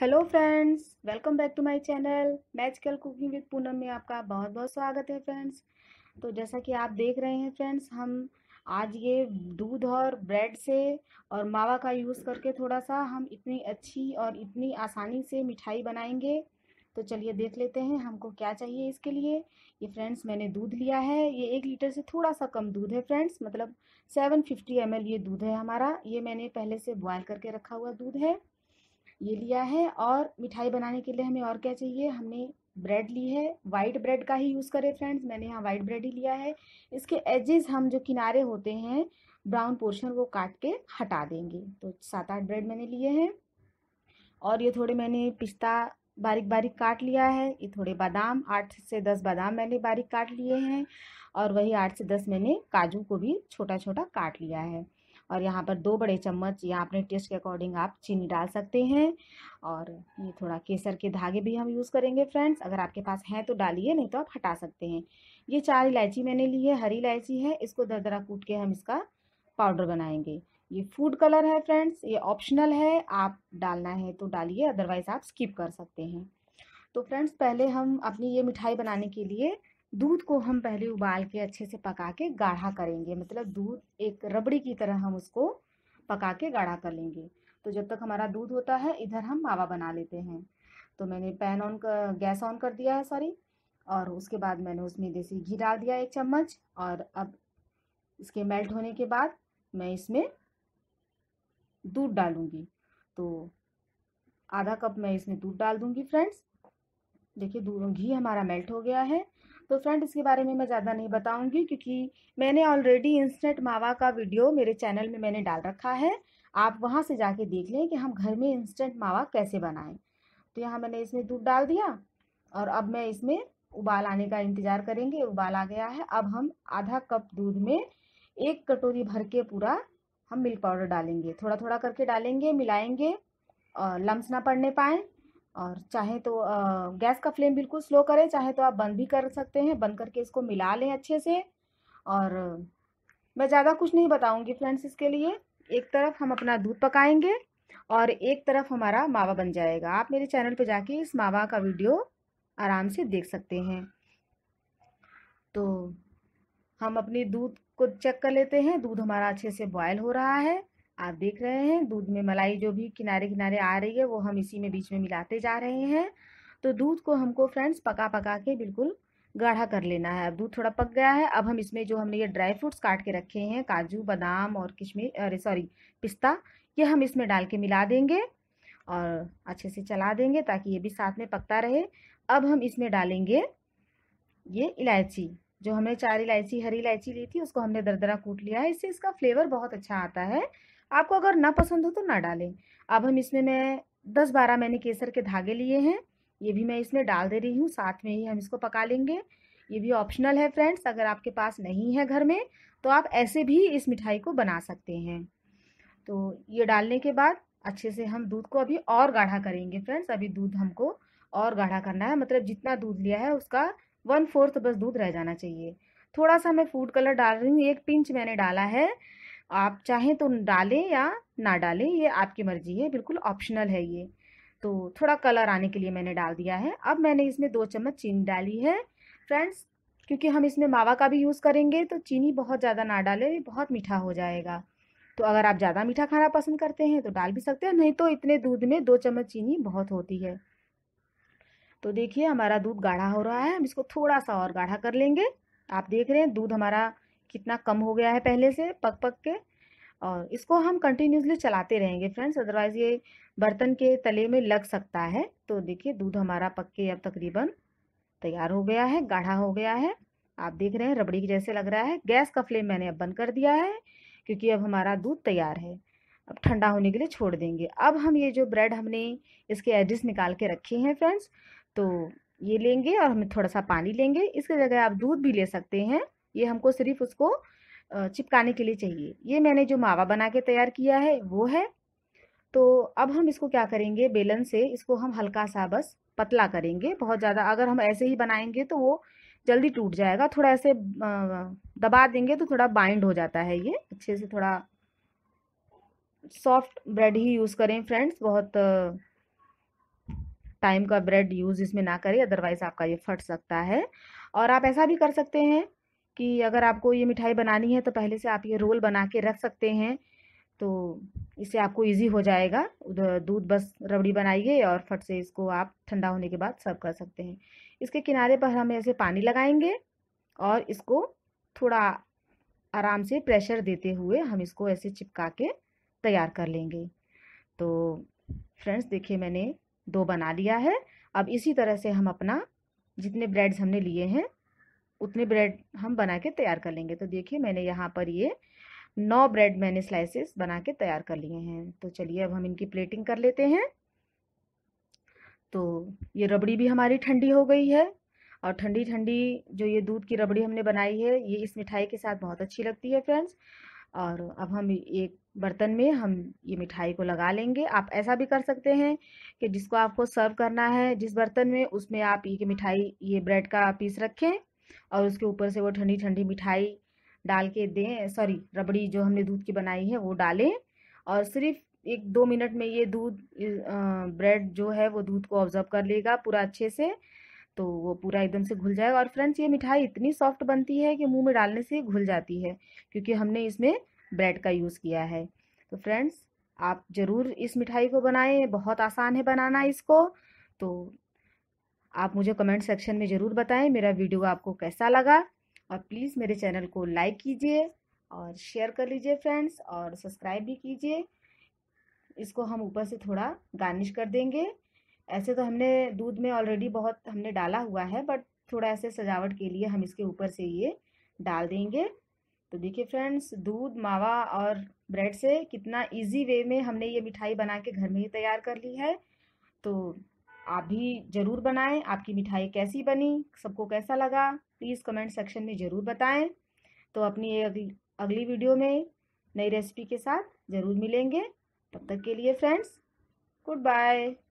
hello friends welcome back to my channel magical cooking with Poonam में आपका बहुत बहुत स्वागत है फ्रेंड्स तो जैसा कि आप देख रहे हैं फ्रेंड्स हम आज ये दूध और ब्रेड से और मावा का यूज़ करके थोड़ा सा हम इतनी अच्छी और इतनी आसानी से मिठाई बनाएंगे तो चलिए देख लेते हैं हमको क्या चाहिए इसके लिए ये फ्रेंड्स मैंने दूध लिया है ये एक लीटर से थोड़ा सा कम दूध है फ्रेंड्स मतलब सेवन फिफ्टी एम ये दूध है हमारा ये मैंने पहले से बॉयल करके रखा हुआ दूध है ये लिया है और मिठाई बनाने के लिए हमें और क्या चाहिए हमने ब्रेड ली है वाइट ब्रेड का ही यूज़ करें फ्रेंड्स मैंने यहाँ वाइट ब्रेड ही लिया है इसके एजेस हम जो किनारे होते हैं ब्राउन पोर्शन वो काट के हटा देंगे तो सात आठ ब्रेड मैंने लिए हैं और ये थोड़े मैंने पिस्ता बारीक बारीक काट लिया है ये थोड़े बादाम आठ से दस बादाम मैंने बारीक काट लिए हैं और वही आठ से दस मैंने काजू को भी छोटा छोटा काट लिया है और यहाँ पर दो बड़े चम्मच या अपने टेस्ट के अकॉर्डिंग आप चीनी डाल सकते हैं और ये थोड़ा केसर के धागे भी हम यूज़ करेंगे फ्रेंड्स अगर आपके पास हैं तो डालिए नहीं तो आप हटा सकते हैं ये चार इलायची मैंने ली है हरी इलायची है इसको दरदरा कूट के हम इसका पाउडर बनाएंगे ये फूड कलर है फ्रेंड्स ये ऑप्शनल है आप डालना है तो डालिए अदरवाइज़ आप स्किप कर सकते हैं तो फ्रेंड्स पहले हम अपनी ये मिठाई बनाने के लिए दूध को हम पहले उबाल के अच्छे से पका के गाढ़ा करेंगे मतलब दूध एक रबड़ी की तरह हम उसको पका के गाढ़ा कर लेंगे तो जब तक हमारा दूध होता है इधर हम मावा बना लेते हैं तो मैंने पैन ऑन कर गैस ऑन कर दिया है सॉरी और उसके बाद मैंने उसमें देसी घी डाल दिया एक चम्मच और अब इसके मेल्ट होने के बाद मैं इसमें दूध डालूँगी तो आधा कप मैं इसमें दूध डाल दूँगी फ्रेंड्स देखिए दूध घी हमारा मेल्ट हो गया है तो फ्रेंड इसके बारे में मैं ज़्यादा नहीं बताऊंगी क्योंकि मैंने ऑलरेडी इंस्टेंट मावा का वीडियो मेरे चैनल में मैंने डाल रखा है आप वहाँ से जाके देख लें कि हम घर में इंस्टेंट मावा कैसे बनाएं तो यहाँ मैंने इसमें दूध डाल दिया और अब मैं इसमें उबाल आने का इंतज़ार करेंगे उबाल आ गया है अब हम आधा कप दूध में एक कटोरी भर के पूरा हम मिल्क पाउडर डालेंगे थोड़ा थोड़ा करके डालेंगे मिलाएंगे और लम्स ना पड़ने पाएँ और चाहे तो गैस का फ्लेम बिल्कुल स्लो करें चाहे तो आप बंद भी कर सकते हैं बंद करके इसको मिला लें अच्छे से और मैं ज़्यादा कुछ नहीं बताऊंगी फ्रेंड्स इसके लिए एक तरफ हम अपना दूध पकाएंगे और एक तरफ हमारा मावा बन जाएगा आप मेरे चैनल पर जाके इस मावा का वीडियो आराम से देख सकते हैं तो हम अपनी दूध को चेक कर लेते हैं दूध हमारा अच्छे से बॉयल हो रहा है आप देख रहे हैं दूध में मलाई जो भी किनारे किनारे आ रही है वो हम इसी में बीच में मिलाते जा रहे हैं तो दूध को हमको फ्रेंड्स पका पका के बिल्कुल गाढ़ा कर लेना है अब दूध थोड़ा पक गया है अब हम इसमें जो हमने ये ड्राई फ्रूट्स काट के रखे हैं काजू बादाम और किशमिश अरे सॉरी पिस्ता ये हम इसमें डाल के मिला देंगे और अच्छे से चला देंगे ताकि ये भी साथ में पकता रहे अब हम इसमें डालेंगे ये इलायची जो हमने चार इलायची हरी इलायची ली थी उसको हमने दरदरा कूट लिया है इससे इसका फ्लेवर बहुत अच्छा आता है आपको अगर ना पसंद हो तो ना डालें अब हम इसमें मैं दस बारह मैंने केसर के धागे लिए हैं ये भी मैं इसमें डाल दे रही हूँ साथ में ही हम इसको पका लेंगे ये भी ऑप्शनल है फ्रेंड्स अगर आपके पास नहीं है घर में तो आप ऐसे भी इस मिठाई को बना सकते हैं तो ये डालने के बाद अच्छे से हम दूध को अभी और गाढ़ा करेंगे फ्रेंड्स अभी दूध हमको और गाढ़ा करना है मतलब जितना दूध लिया है उसका वन फोर्थ बस दूध रह जाना चाहिए थोड़ा सा मैं फूड कलर डाल रही हूँ एक पिंच मैंने डाला है आप चाहें तो डालें या ना डालें ये आपकी मर्जी है बिल्कुल ऑप्शनल है ये तो थोड़ा कलर आने के लिए मैंने डाल दिया है अब मैंने इसमें दो चम्मच चीनी डाली है फ्रेंड्स क्योंकि हम इसमें मावा का भी यूज़ करेंगे तो चीनी बहुत ज़्यादा ना डालें बहुत मीठा हो जाएगा तो अगर आप ज़्यादा मीठा खाना पसंद करते हैं तो डाल भी सकते हैं नहीं तो इतने दूध में दो चम्मच चीनी बहुत होती है तो देखिए हमारा दूध गाढ़ा हो रहा है हम इसको थोड़ा सा और गाढ़ा कर लेंगे आप देख रहे हैं दूध हमारा कितना कम हो गया है पहले से पक पक के और इसको हम कंटिन्यूसली चलाते रहेंगे फ्रेंड्स अदरवाइज़ ये बर्तन के तले में लग सकता है तो देखिए दूध हमारा पक के अब तकरीबन तैयार हो गया है गाढ़ा हो गया है आप देख रहे हैं रबड़ी के जैसे लग रहा है गैस का फ्लेम मैंने अब बंद कर दिया है क्योंकि अब हमारा दूध तैयार है अब ठंडा होने के लिए छोड़ देंगे अब हम ये जो ब्रेड हमने इसके एडिस निकाल के रखे हैं फ्रेंड्स तो ये लेंगे और हम थोड़ा सा पानी लेंगे इसके जगह आप दूध भी ले सकते हैं ये हमको सिर्फ उसको चिपकाने के लिए चाहिए ये मैंने जो मावा बना के तैयार किया है वो है तो अब हम इसको क्या करेंगे बेलन से इसको हम हल्का सा बस पतला करेंगे बहुत ज़्यादा अगर हम ऐसे ही बनाएंगे तो वो जल्दी टूट जाएगा थोड़ा ऐसे दबा देंगे तो थोड़ा बाइंड हो जाता है ये अच्छे से थोड़ा सॉफ्ट ब्रेड ही यूज़ करें फ्रेंड्स बहुत टाइम का ब्रेड यूज़ इसमें ना करें अदरवाइज़ आपका ये फट सकता है और आप ऐसा भी कर सकते हैं कि अगर आपको ये मिठाई बनानी है तो पहले से आप ये रोल बना के रख सकते हैं तो इससे आपको इजी हो जाएगा उधर दूध बस रबड़ी बनाइए और फट से इसको आप ठंडा होने के बाद सर्व कर सकते हैं इसके किनारे पर हम ऐसे पानी लगाएंगे और इसको थोड़ा आराम से प्रेशर देते हुए हम इसको ऐसे चिपका के तैयार कर लेंगे तो फ्रेंड्स देखिए मैंने दो बना लिया है अब इसी तरह से हम अपना जितने ब्रेड्स हमने लिए हैं उतने ब्रेड हम बना के तैयार कर लेंगे तो देखिए मैंने यहाँ पर ये नौ ब्रेड मैंने स्लाइसेस बना के तैयार कर लिए हैं तो चलिए अब हम इनकी प्लेटिंग कर लेते हैं तो ये रबड़ी भी हमारी ठंडी हो गई है और ठंडी ठंडी जो ये दूध की रबड़ी हमने बनाई है ये इस मिठाई के साथ बहुत अच्छी लगती है फ्रेंड्स और अब हम एक बर्तन में हम ये मिठाई को लगा लेंगे आप ऐसा भी कर सकते हैं कि जिसको आपको सर्व करना है जिस बर्तन में उसमें आप ये मिठाई ये ब्रेड का पीस रखें और उसके ऊपर से वो ठंडी ठंडी मिठाई डाल के दें सॉरी रबड़ी जो हमने दूध की बनाई है वो डालें और सिर्फ एक दो मिनट में ये दूध ब्रेड जो है वो दूध को ऑब्ज़र्व कर लेगा पूरा अच्छे से तो वो पूरा एकदम से घुल जाएगा और फ्रेंड्स ये मिठाई इतनी सॉफ्ट बनती है कि मुंह में डालने से घुल जाती है क्योंकि हमने इसमें ब्रेड का यूज़ किया है तो फ्रेंड्स आप ज़रूर इस मिठाई को बनाएं बहुत आसान है बनाना इसको तो आप मुझे कमेंट सेक्शन में ज़रूर बताएं मेरा वीडियो आपको कैसा लगा और प्लीज़ मेरे चैनल को लाइक कीजिए और शेयर कर लीजिए फ्रेंड्स और सब्सक्राइब भी कीजिए इसको हम ऊपर से थोड़ा गार्निश कर देंगे ऐसे तो हमने दूध में ऑलरेडी बहुत हमने डाला हुआ है बट थोड़ा ऐसे सजावट के लिए हम इसके ऊपर से ये डाल देंगे तो देखिए फ्रेंड्स दूध मावा और ब्रेड से कितना इजी वे में हमने ये मिठाई बना के घर में ही तैयार कर ली है तो आप भी ज़रूर बनाएं आपकी मिठाई कैसी बनी सबको कैसा लगा प्लीज़ कमेंट सेक्शन में ज़रूर बताएं तो अपनी अगली अगली वीडियो में नई रेसिपी के साथ ज़रूर मिलेंगे तब तक के लिए फ्रेंड्स गुड बाय